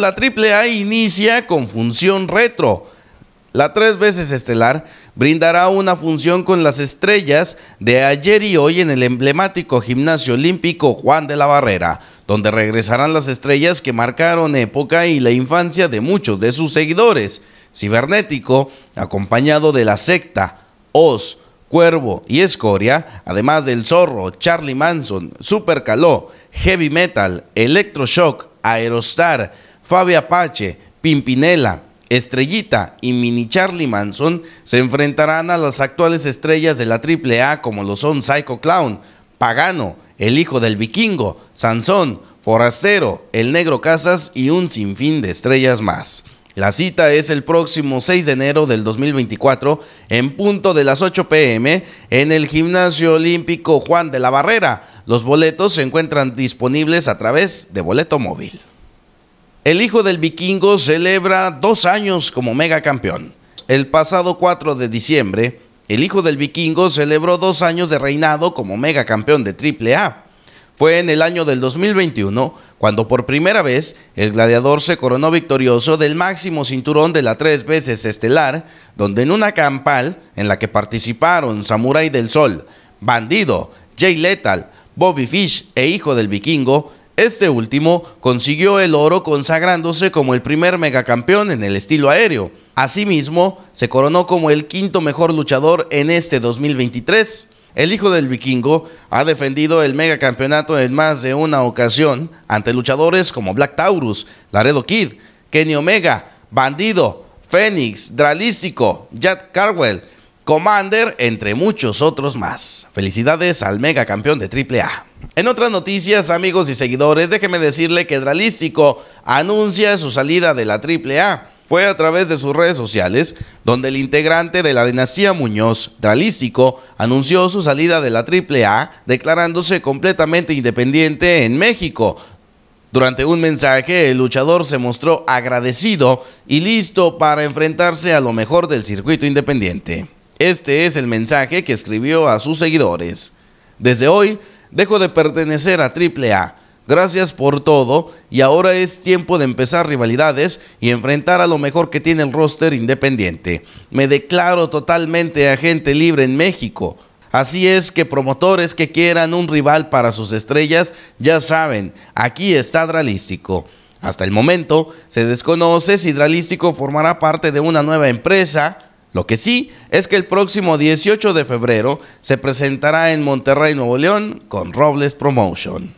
La triple A inicia con función retro. La tres veces estelar brindará una función con las estrellas de ayer y hoy en el emblemático gimnasio olímpico Juan de la Barrera, donde regresarán las estrellas que marcaron época y la infancia de muchos de sus seguidores. Cibernético, acompañado de la secta, Oz, Cuervo y Escoria, además del Zorro, Charlie Manson, Supercaló, Heavy Metal, Electroshock, Aerostar, Fabi Apache, Pimpinela, Estrellita y Mini Charlie Manson se enfrentarán a las actuales estrellas de la AAA como lo son Psycho Clown, Pagano, El Hijo del Vikingo, Sansón, Forastero, El Negro Casas y un sinfín de estrellas más. La cita es el próximo 6 de enero del 2024 en punto de las 8 pm en el Gimnasio Olímpico Juan de la Barrera. Los boletos se encuentran disponibles a través de boleto móvil. El hijo del vikingo celebra dos años como megacampeón. El pasado 4 de diciembre, el hijo del vikingo celebró dos años de reinado como megacampeón de AAA. Fue en el año del 2021 cuando por primera vez el gladiador se coronó victorioso del máximo cinturón de la tres veces estelar, donde en una campal en la que participaron Samurai del Sol, Bandido, Jay Lethal, Bobby Fish e Hijo del Vikingo, este último consiguió el oro consagrándose como el primer megacampeón en el estilo aéreo. Asimismo, se coronó como el quinto mejor luchador en este 2023. El hijo del vikingo ha defendido el megacampeonato en más de una ocasión ante luchadores como Black Taurus, Laredo Kid, Kenny Omega, Bandido, Fénix, Dralístico, Jack Carwell, Commander, entre muchos otros más. Felicidades al megacampeón de AAA. En otras noticias, amigos y seguidores, déjeme decirle que Dralístico anuncia su salida de la AAA. Fue a través de sus redes sociales donde el integrante de la dinastía Muñoz, Dralístico, anunció su salida de la AAA, declarándose completamente independiente en México. Durante un mensaje, el luchador se mostró agradecido y listo para enfrentarse a lo mejor del circuito independiente. Este es el mensaje que escribió a sus seguidores. Desde hoy, Dejo de pertenecer a AAA. Gracias por todo y ahora es tiempo de empezar rivalidades y enfrentar a lo mejor que tiene el roster independiente. Me declaro totalmente agente libre en México. Así es que promotores que quieran un rival para sus estrellas, ya saben, aquí está Dralístico. Hasta el momento se desconoce si Dralístico formará parte de una nueva empresa lo que sí es que el próximo 18 de febrero se presentará en Monterrey, Nuevo León, con Robles Promotion.